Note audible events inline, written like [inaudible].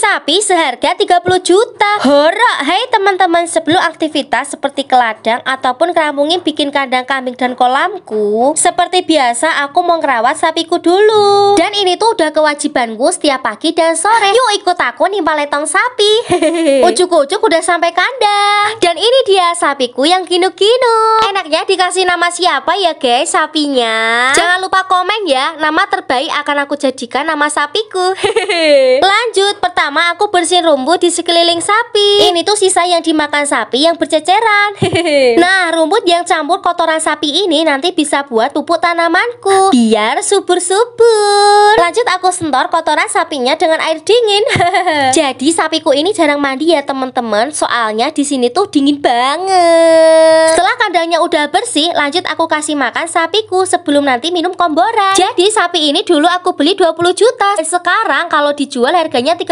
sapi seharga 30 juta. Horok, hei teman-teman, sebelum aktivitas seperti ke ladang ataupun kerambungin bikin kandang kambing dan kolamku, seperti biasa aku mau ngerawat sapiku dulu. Dan ini tuh udah kewajibanku setiap pagi dan sore. Yuk ikut aku nimpal letong sapi. Ujuk-ujuk udah sampai kandang. Dan ini dia sapiku yang kinu-kinu. Enaknya dikasih nama siapa ya guys sapinya? Jangan lupa komen ya, nama terbaik akan aku jadikan nama sapiku. Lanjut, pertama pertama aku bersihin rumput di sekeliling sapi. Ini tuh sisa yang dimakan sapi yang berceceran. nah, rumput yang campur kotoran sapi ini nanti bisa buat pupuk tanamanku biar subur-subur. Lanjut aku sentor kotoran sapinya dengan air dingin. [laughs] Jadi sapiku ini jarang mandi ya, teman-teman. Soalnya di sini tuh dingin banget. Setelah kandangnya udah bersih, lanjut aku kasih makan sapiku sebelum nanti minum komboran. Jadi sapi ini dulu aku beli 20 juta. sekarang kalau dijual harganya 30